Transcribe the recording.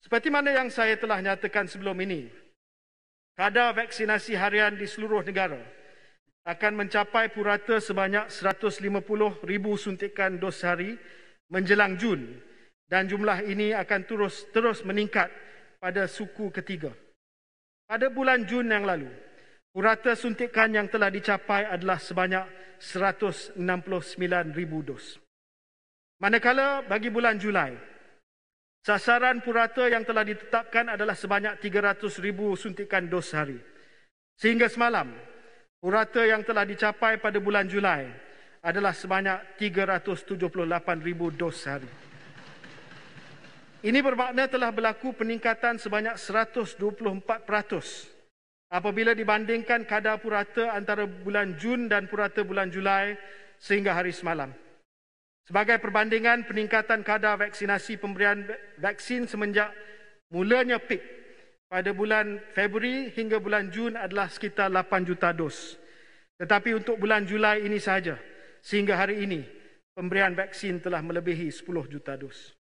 Seperti mana yang saya telah nyatakan sebelum ini, kadar vaksinasi harian di seluruh negara akan mencapai purata sebanyak 150 ribu suntikan dos sehari menjelang Jun dan jumlah ini akan terus terus meningkat pada suku ketiga. Pada bulan Jun yang lalu, purata suntikan yang telah dicapai adalah sebanyak 169 ribu dos. Manakala bagi bulan Julai, Sasaran purata yang telah ditetapkan adalah sebanyak 300 ribu suntikan dos sehari. Sehingga semalam, purata yang telah dicapai pada bulan Julai adalah sebanyak 378 ribu dos sehari. Ini bermakna telah berlaku peningkatan sebanyak 124% apabila dibandingkan kadar purata antara bulan Jun dan purata bulan Julai sehingga hari semalam. Sebagai perbandingan peningkatan kadar vaksinasi pemberian vaksin semenjak mulanya peak pada bulan Februari hingga bulan Jun adalah sekitar 8 juta dos. Tetapi untuk bulan Julai ini sahaja sehingga hari ini pemberian vaksin telah melebihi 10 juta dos.